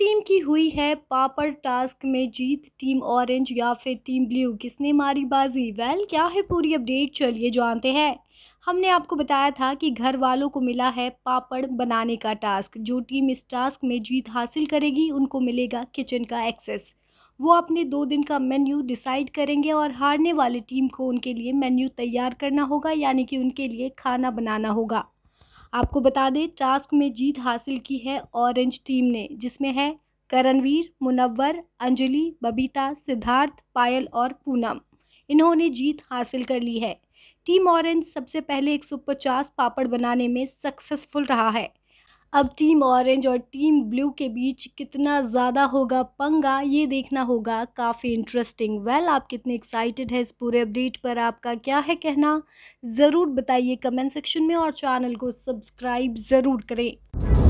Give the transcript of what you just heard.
team की हुई है पापड़ टास्क में जीत टीम ऑरेंज या फिर टीम ब्लू किसने मारी बाजी वेल क्या है पूरी अपडेट चलिए जानते हैं हमने आपको बताया था कि घर वालों को मिला है पापड़ बनाने का टास्क जो टीम इस टास्क में जीत हासिल करेगी उनको मिलेगा किचन का एक्सेस वो अपने दो दिन का मेन्यू डिसाइड करेंगे और हारने वाली टीम को उनके लिए मेन्यू तैयार करना होगा यानी कि उनके लिए खाना बनाना होगा आपको बता दें टास्क में जीत हासिल की है ऑरेंज टीम ने जिसमें है करणवीर मुनव्वर अंजलि बबीता सिद्धार्थ पायल और पूनम इन्होंने जीत हासिल कर ली है टीम ऑरेंज सबसे पहले 150 पापड़ बनाने में सक्सेसफुल रहा है अब टीम ऑरेंज और टीम ब्लू के बीच कितना ज़्यादा होगा पंगा ये देखना होगा काफ़ी इंटरेस्टिंग वेल आप कितने एक्साइटेड है इस पूरे अपडेट पर आपका क्या है कहना ज़रूर बताइए कमेंट सेक्शन में और चैनल को सब्सक्राइब ज़रूर करें